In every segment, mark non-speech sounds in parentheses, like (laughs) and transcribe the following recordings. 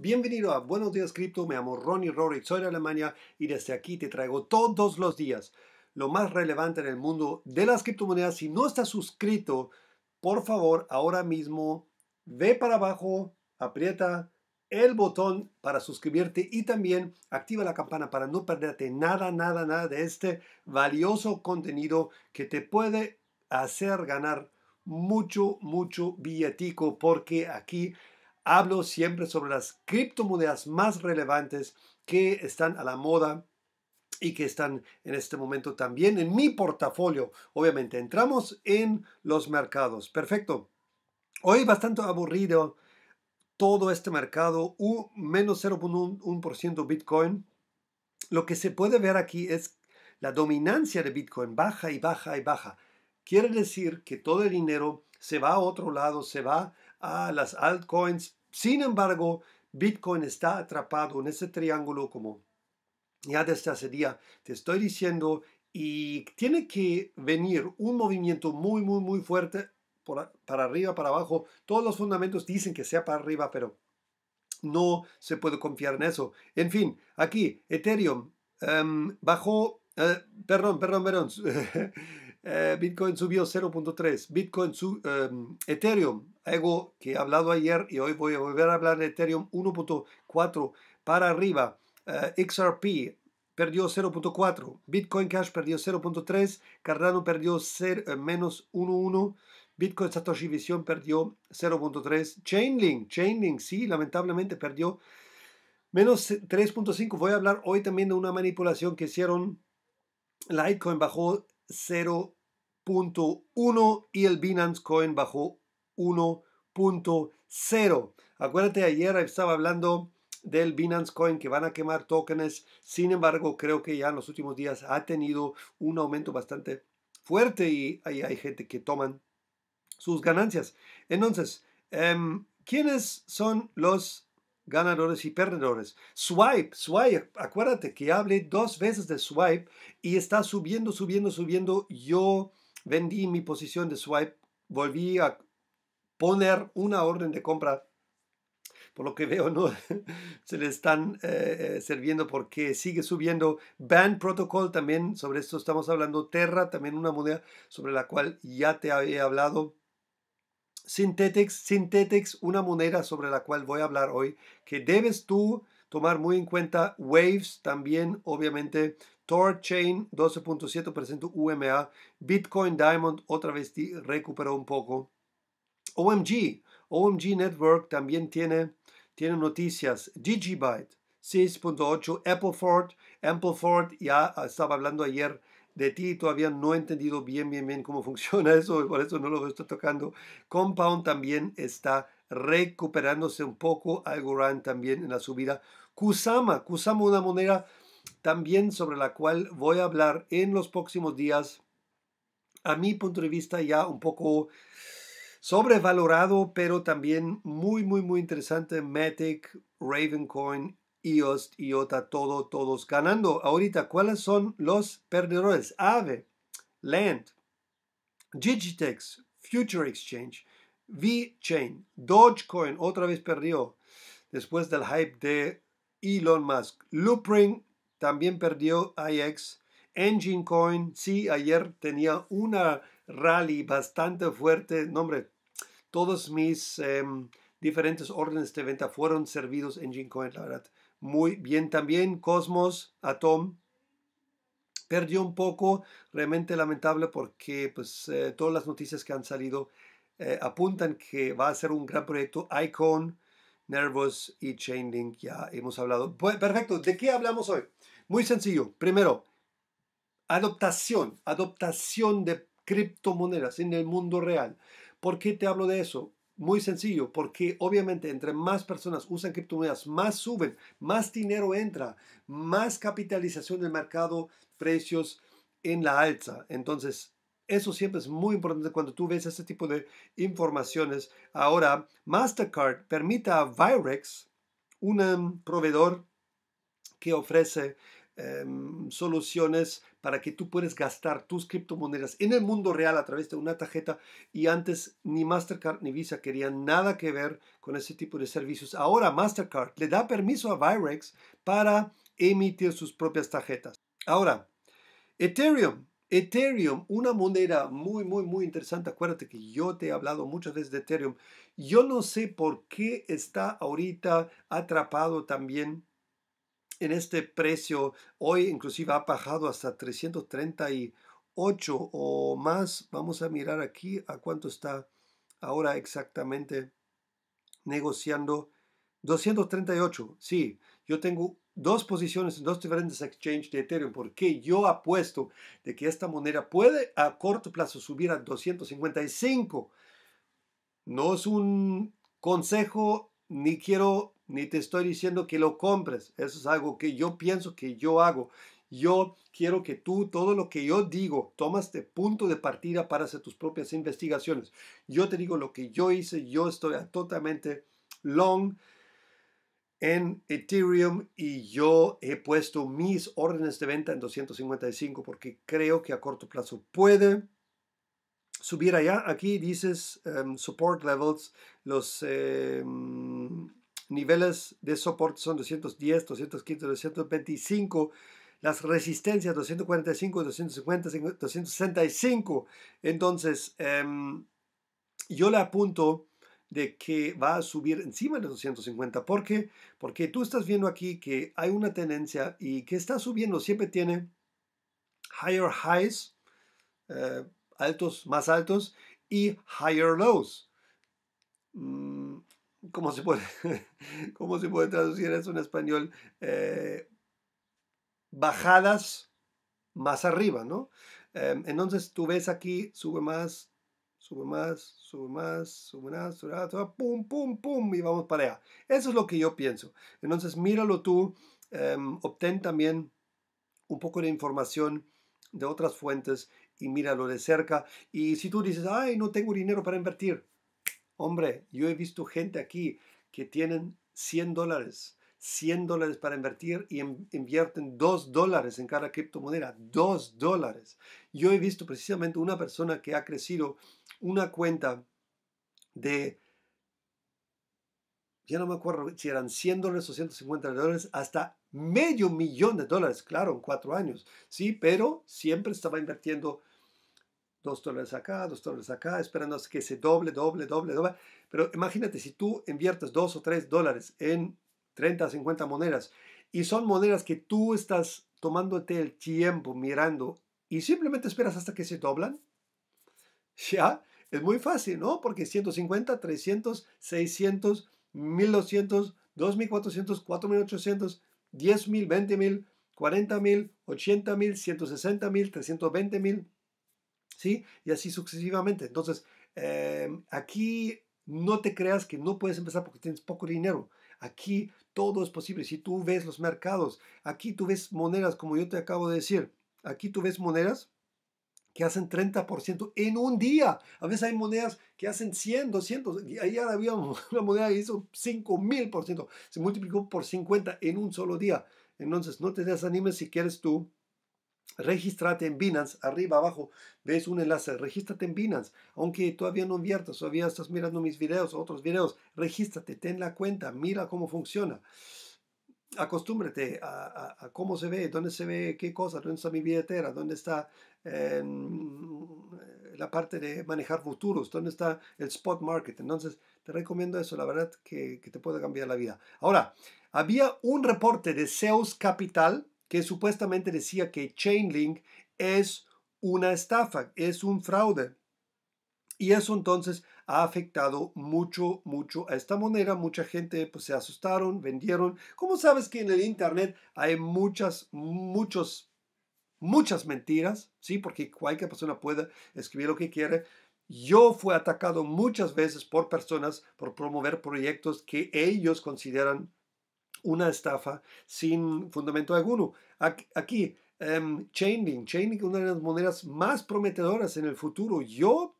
Bienvenido a Buenos Días Cripto, me llamo Ronnie Rory, soy de Alemania y desde aquí te traigo todos los días lo más relevante en el mundo de las criptomonedas. Si no estás suscrito, por favor, ahora mismo ve para abajo, aprieta el botón para suscribirte y también activa la campana para no perderte nada, nada, nada de este valioso contenido que te puede hacer ganar mucho, mucho billetico porque aquí hablo siempre sobre las criptomonedas más relevantes que están a la moda y que están en este momento también en mi portafolio. Obviamente, entramos en los mercados. Perfecto. Hoy bastante aburrido todo este mercado, menos 0.1% Bitcoin. Lo que se puede ver aquí es la dominancia de Bitcoin baja y baja y baja. Quiere decir que todo el dinero se va a otro lado, se va a las altcoins. Sin embargo, Bitcoin está atrapado en ese triángulo como ya desde hace día te estoy diciendo y tiene que venir un movimiento muy, muy, muy fuerte para arriba, para abajo. Todos los fundamentos dicen que sea para arriba, pero no se puede confiar en eso. En fin, aquí Ethereum em, bajó, eh, perdón, perdón, perdón, (laughs) eh, Bitcoin subió 0.3, Bitcoin, su, em, Ethereum algo que he hablado ayer y hoy voy a volver a hablar de Ethereum 1.4 para arriba. Eh, XRP perdió 0.4, Bitcoin Cash perdió 0.3, Cardano perdió eh, menos 1.1. Bitcoin Satoshi Vision perdió 0.3. Chainlink, Chainlink sí, lamentablemente perdió menos 3.5. Voy a hablar hoy también de una manipulación que hicieron. Litecoin bajó 0.1 y el Binance Coin bajó 1.0. Acuérdate, ayer estaba hablando del Binance Coin que van a quemar tokens. Sin embargo, creo que ya en los últimos días ha tenido un aumento bastante fuerte y ahí hay gente que toman sus ganancias. Entonces, em, ¿quiénes son los ganadores y perdedores? Swipe, Swipe, acuérdate que hablé dos veces de Swipe y está subiendo, subiendo, subiendo. Yo vendí mi posición de Swipe, volví a poner una orden de compra. Por lo que veo, no (laughs) se le están eh, eh, sirviendo porque sigue subiendo. Band Protocol también, sobre esto estamos hablando. Terra, también una moneda sobre la cual ya te había hablado. Synthetix, Synthetics, una moneda sobre la cual voy a hablar hoy, que debes tú tomar muy en cuenta. Waves también, obviamente. Chain, 12.7% UMA. Bitcoin Diamond, otra vez recuperó un poco. OMG. OMG Network también tiene, tiene noticias. Digibyte, 6.8, Appleford, Ford ya estaba hablando ayer de ti, y todavía no he entendido bien, bien, bien cómo (laughs) funciona eso, por eso no lo estoy tocando. Compound también está recuperándose un poco, Algorand también en la subida. Kusama, Kusama una moneda también sobre la cual voy a hablar en los próximos días. A mi punto de vista ya un poco Sobrevalorado, pero también muy, muy, muy interesante. Matic, Ravencoin, EOS, IOTA, todo, todos ganando. Ahorita, ¿cuáles son los perdedores? AVE, Land, Digitex, Future Exchange, Chain, Dogecoin, otra vez perdió. Después del hype de Elon Musk. Loopring también perdió IX. Engine Coin, sí, ayer tenía una rally bastante fuerte. No, hombre, todos mis em, diferentes órdenes de venta fueron servidos en Gincoin, la verdad. Muy bien también Cosmos, Atom. Perdió un poco, realmente lamentable porque pues, eh, todas las noticias que han salido eh, apuntan que va a ser un gran proyecto. Icon, Nervous y Chainlink, ya hemos hablado. Pues, perfecto, ¿de qué hablamos hoy? Muy sencillo. Primero, adaptación, adaptación de criptomonedas en el mundo real. ¿Por qué te hablo de eso? Muy sencillo, porque obviamente entre más personas usan criptomonedas, más suben, más dinero entra, más capitalización del mercado, precios en la alza. Entonces, eso siempre es muy importante cuando tú ves este tipo de informaciones. Ahora, Mastercard permite a Virex, un em, proveedor que ofrece Em, soluciones para que tú puedas gastar tus criptomonedas en el mundo real a través de una tarjeta y antes ni Mastercard ni Visa querían nada que ver con ese tipo de servicios. Ahora Mastercard le da permiso a Virex para emitir sus propias tarjetas. Ahora, Ethereum. Ethereum, una moneda muy, muy, muy interesante. Acuérdate que yo te he hablado muchas veces de Ethereum. Yo no sé por qué está ahorita atrapado también en este precio. Hoy inclusive ha bajado hasta 338 o más. Vamos a mirar aquí a cuánto está ahora exactamente negociando. 238, sí. Yo tengo dos posiciones en dos diferentes exchanges de Ethereum porque yo apuesto de que esta moneda puede a corto plazo subir a 255. No es un consejo ni quiero ni te estoy diciendo que lo compres. Eso es algo que yo pienso que yo hago. Yo quiero que tú, todo lo que yo digo, tomas de este punto de partida para hacer tus propias investigaciones. Yo te digo lo que yo hice, yo estoy totalmente long en Ethereum y yo he puesto mis órdenes de venta en 255 porque creo que a corto plazo puede subir allá. Aquí dices em, support levels, los... Em, niveles de soporte son 210, 215, 225, las resistencias 245, 250, 265. Entonces, em, yo le apunto de que va a subir encima de 250. ¿Por qué? Porque tú estás viendo aquí que hay una tendencia y que está subiendo. Siempre tiene higher highs, eh, altos, más altos, y higher lows. Mm, ¿cómo se puede, (laughs) cómo se puede traducir eso en español? Eh, bajadas más arriba, ¿no? Eh, entonces tú ves aquí, sube más, sube más, sube más, sube más, sube más, pum, pum, pum, y vamos para allá. Eso es lo que yo pienso. Entonces míralo tú, eh, obtén también un poco de información de otras fuentes y míralo de cerca. Y si tú dices, ay, no tengo dinero para invertir, Hombre, yo he visto gente aquí que tienen 100 dólares, 100 dólares para invertir y invierten 2 dólares en cada criptomoneda, 2 dólares. Yo he visto precisamente una persona que ha crecido una cuenta de, ya no me acuerdo si eran 100 dólares o 150 dólares, hasta medio millón de dólares, claro, en cuatro años, sí, pero siempre estaba invirtiendo dos dólares acá, dos dólares acá, esperando a que se doble, doble, doble, doble. Pero imagínate, si tú inviertes dos o tres dólares en 30, 50 monedas, y son monedas que tú estás tomándote el tiempo mirando y simplemente esperas hasta que se doblan, (laughs) ya, es muy fácil, ¿no? Porque 150, 300, 600, 1200, 2400, 4800, 10000, 20000, 40.000, 80.000, 160.000, 320.000, ¿sí? Y así sucesivamente. Entonces, em, aquí no te creas que no puedes empezar porque tienes poco dinero. Aquí todo es posible. Si tú ves los mercados, aquí tú ves monedas, como yo te acabo de decir, aquí tú ves monedas que hacen 30% en un día. A veces hay monedas que hacen 100, 200. Y allá había (laughs) una moneda que hizo 5000%. Se multiplicó por 50 en un solo día. Entonces, no te desanimes si quieres tú regístrate en Binance, arriba abajo ves un enlace, regístrate en Binance, aunque todavía no inviertas, todavía estás mirando mis videos, otros videos, regístrate, ten la cuenta, mira cómo funciona. Acostúmbrate a, cómo se ve, dónde se ve qué cosa, dónde está mi billetera, dónde está em, la parte de manejar futuros, dónde está el spot market. Entonces, te recomiendo eso, la verdad que, que te puede cambiar la vida. Ahora, había un reporte de Zeus Capital, que supuestamente decía que Chainlink es una estafa, es un fraude. Y eso entonces ha afectado mucho, mucho a esta moneda. Mucha gente pues, se asustaron, vendieron. ¿Cómo sabes que en el Internet hay muchas, muchas, muchas mentiras, ¿sí? Porque cualquier persona puede escribir lo que quiere. Yo fui atacado muchas veces por personas por promover proyectos que ellos consideran una estafa sin fundamento alguno. Aquí, em, Chainlink. Chainlink, Chainlink, una de las monedas más prometedoras en el futuro. Yo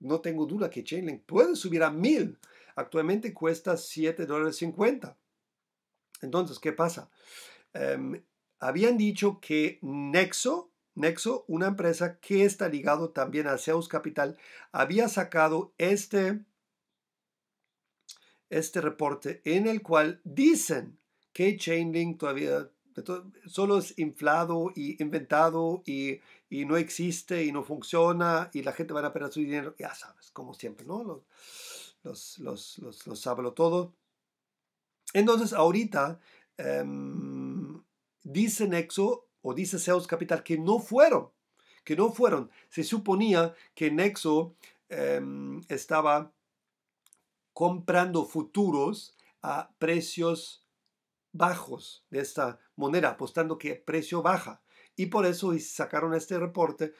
no tengo duda que Chainlink puede subir a $1,000. Actualmente cuesta $7.50. dólares Entonces, ¿qué pasa? Em, habían dicho que Nexo, Nexo, una empresa que está ligado también a Zeus Capital, había sacado este este reporte en el cual dicen que Chainlink todavía solo es inflado y inventado y, y, no existe y no funciona y la gente va a perder su dinero, ya sabes, como siempre, ¿no? Los, los, los, los, todo. Entonces, ahorita em, dice Nexo o dice Zeus Capital que no fueron, que no fueron. Se suponía que Nexo em, estaba comprando futuros a precios bajos de esta moneda, apostando que el precio baja. Y por eso sacaron este reporte,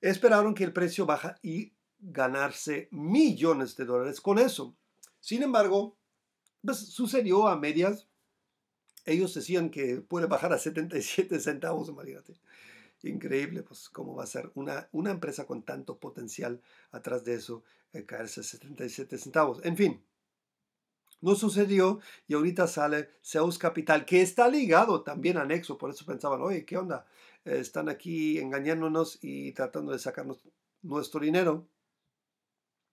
esperaron que el precio baja y ganarse millones de dólares con eso. Sin embargo, pues, sucedió a medias. Ellos decían que puede bajar a 77 centavos, imagínate increíble, pues cómo va a ser una, una empresa con tanto potencial atrás de eso eh, caerse 77 centavos. En fin, no sucedió y ahorita sale Zeus Capital, que está ligado también a Nexo, por eso pensaban, oye, ¿qué onda? Eh, están aquí engañándonos y tratando de sacarnos nuestro dinero.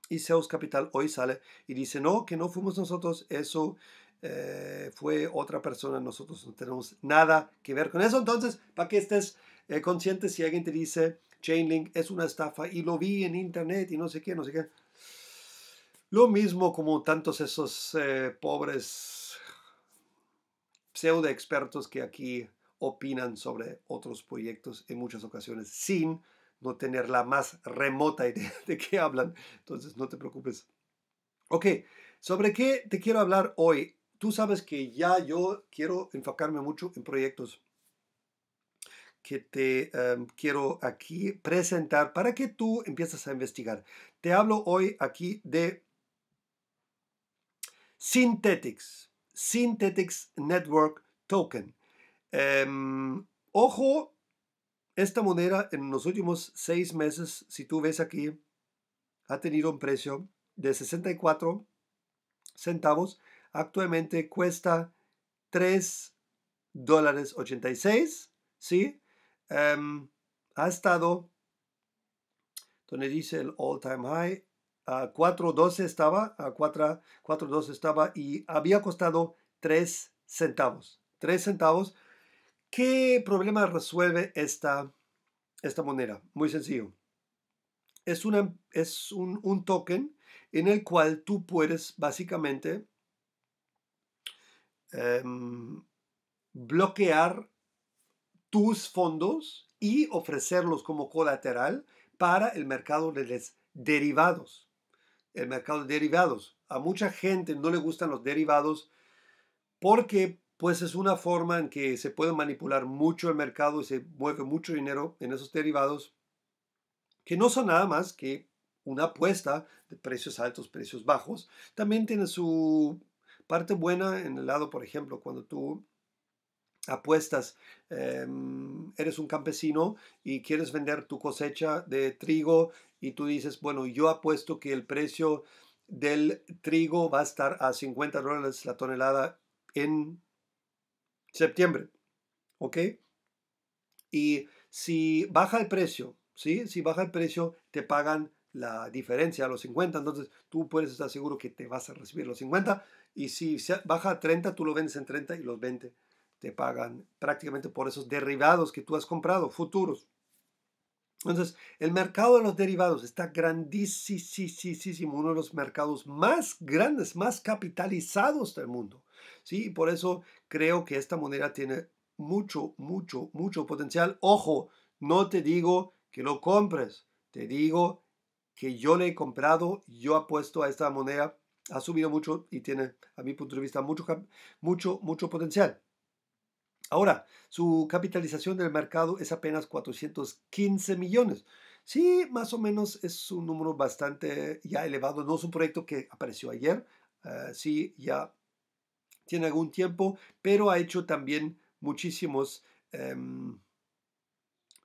Y Zeus Capital hoy sale y dice, no, que no fuimos nosotros, eso eh, fue otra persona, nosotros no tenemos nada que ver con eso. Entonces, para que estés consciente si alguien te dice Chainlink es una estafa y lo vi en internet y no sé qué, no sé qué. Lo mismo como tantos esos eh, pobres pseudo expertos que aquí opinan sobre otros proyectos en muchas ocasiones sin no tener la más remota idea (laughs) de qué hablan. Entonces no te preocupes. Ok, ¿sobre qué te quiero hablar hoy? Tú sabes que ya yo quiero enfocarme mucho en proyectos que te em, quiero aquí presentar para que tú empieces a investigar. Te hablo hoy aquí de Synthetics, Synthetics Network Token. Em, ojo, esta moneda en los últimos seis meses, si tú ves aquí, ha tenido un precio de 64 centavos. Actualmente cuesta 3 dólares 86, ¿sí? Em, ha estado, donde dice el all-time high, a 4.12 estaba, a 4.12 estaba y había costado 3 centavos. 3 centavos. ¿Qué problema resuelve esta, esta moneda? Muy sencillo. Es, una, es un, token en el cual tú puedes básicamente em, bloquear tus fondos y ofrecerlos como colateral para el mercado de los derivados. El mercado de derivados. A mucha gente no le gustan los derivados porque pues es una forma en que se puede manipular mucho el mercado y se mueve mucho dinero en esos derivados que no son nada más que una apuesta de precios altos, precios bajos. También tiene su parte buena en el lado, por ejemplo, cuando tú apuestas, em, eres un campesino y quieres vender tu cosecha de trigo y tú dices, bueno, yo apuesto que el precio del trigo va a estar a 50 dólares la tonelada en septiembre, ¿ok? Y si baja el precio, ¿sí? Si baja el precio, te pagan la diferencia a los 50, entonces tú puedes estar seguro que te vas a recibir los 50 y si baja a 30, tú lo vendes en 30 y los 20 te pagan prácticamente por esos derivados que tú has comprado, futuros. Entonces, el mercado de los derivados está grandísimo, uno de los mercados más grandes, más capitalizados del mundo. ¿sí? Por eso creo que esta moneda tiene mucho, mucho, mucho potencial. Ojo, no te digo que lo compres, te digo que yo le he comprado, yo apuesto a esta moneda, ha subido mucho y tiene, a mi punto de vista, mucho, mucho, mucho potencial. Ahora, su capitalización del mercado es apenas 415 millones. Sí, más o menos es un número bastante ya elevado. No es un proyecto que apareció ayer. Eh, sí, ya tiene algún tiempo, pero ha hecho también muchísimos em,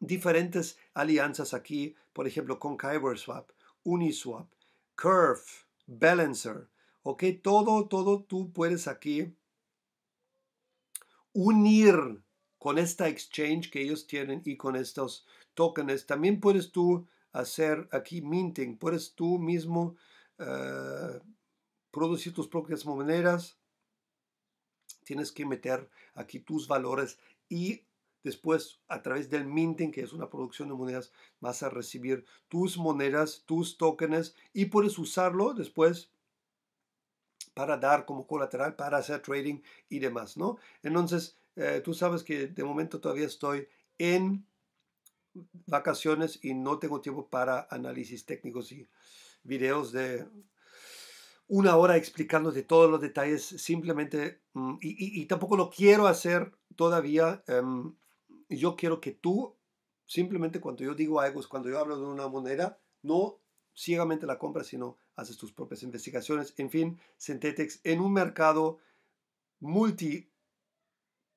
diferentes alianzas aquí. Por ejemplo, con Swap, Uniswap, Curve, Balancer. Ok, todo, todo tú puedes aquí unir con esta exchange que ellos tienen y con estos tokens. También puedes tú hacer aquí minting, puedes tú mismo eh, producir tus propias monedas. Tienes que meter aquí tus valores y después a través del minting, que es una producción de monedas, vas a recibir tus monedas, tus tokens y puedes usarlo después para dar como colateral para hacer trading y demás, ¿no? Entonces, eh, tú sabes que de momento todavía estoy en vacaciones y no tengo tiempo para análisis técnicos y videos de una hora explicándote todos los detalles simplemente mm, y, tampoco lo quiero hacer todavía em, yo quiero que tú simplemente cuando yo digo algo cuando yo hablo de una moneda no ciegamente la compra sino haces tus propias investigaciones. En fin, Synthetix en un mercado multi,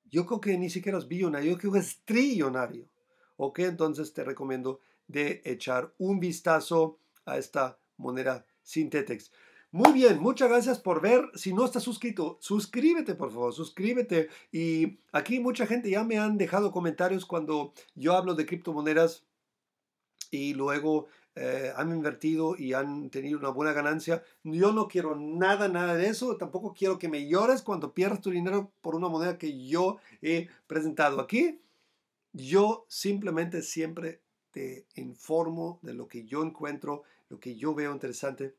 yo creo que ni siquiera es billonario, yo creo que es trillonario. Ok, entonces te recomiendo de echar un vistazo a esta moneda Synthetix. Muy bien, muchas gracias por ver. Si no estás suscrito, suscríbete por favor, suscríbete. Y aquí mucha gente ya me han dejado comentarios cuando yo hablo de criptomonedas y luego eh, han invertido y han tenido una buena ganancia. Yo no quiero nada, nada de eso. Tampoco quiero que me llores cuando pierdas tu dinero por una moneda que yo he presentado aquí. Yo simplemente siempre te informo de lo que yo encuentro, lo que yo veo interesante.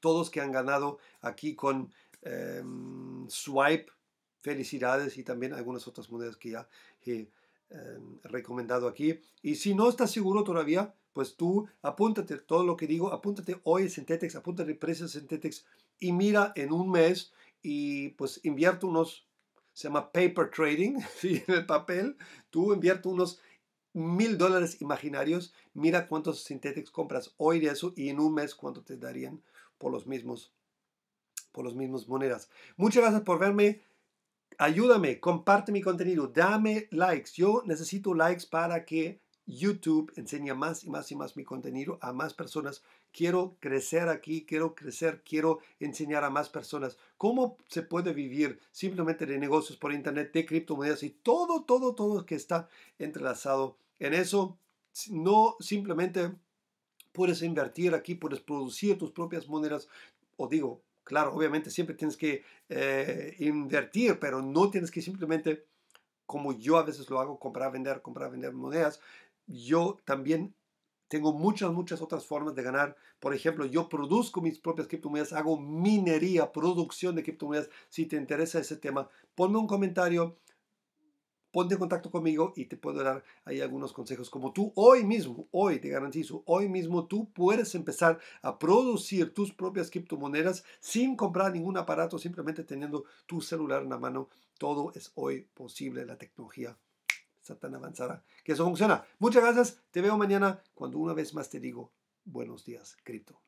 Todos que han ganado aquí con em, Swipe, felicidades y también algunas otras monedas que ya he em, recomendado aquí. Y si no estás seguro todavía, pues tú apúntate todo lo que digo, apúntate hoy Synthetix, apúntate precios Synthetix y mira en un mes y pues invierte unos, se llama paper trading, (laughs) en el papel, tú invierte unos mil dólares imaginarios, mira cuántos Synthetix compras hoy de eso y en un mes cuánto te darían por los mismos, por los mismos monedas. Muchas gracias por verme ayúdame, comparte mi contenido, dame likes. Yo necesito likes para que YouTube enseña más y más y más mi contenido a más personas. Quiero crecer aquí, quiero crecer, quiero enseñar a más personas cómo se puede vivir simplemente de negocios por Internet, de criptomonedas y todo, todo, todo que está entrelazado en eso. No simplemente puedes invertir aquí, puedes producir tus propias monedas, o digo, claro, obviamente siempre tienes que eh, invertir, pero no tienes que simplemente como yo a veces lo hago, comprar, vender, comprar, vender monedas, yo también tengo muchas, muchas otras formas de ganar. Por ejemplo, yo produzco mis propias criptomonedas, hago minería, producción de criptomonedas. Si te interesa ese tema, ponme un comentario, ponte en contacto conmigo y te puedo dar ahí algunos consejos. Como tú hoy mismo, hoy te garantizo, hoy mismo tú puedes empezar a producir tus propias criptomonedas sin comprar ningún aparato, simplemente teniendo tu celular en la mano. Todo es hoy posible, la tecnología Satan tan avanzada que eso funciona. Muchas gracias, te veo mañana cuando una vez más te digo buenos días, cripto.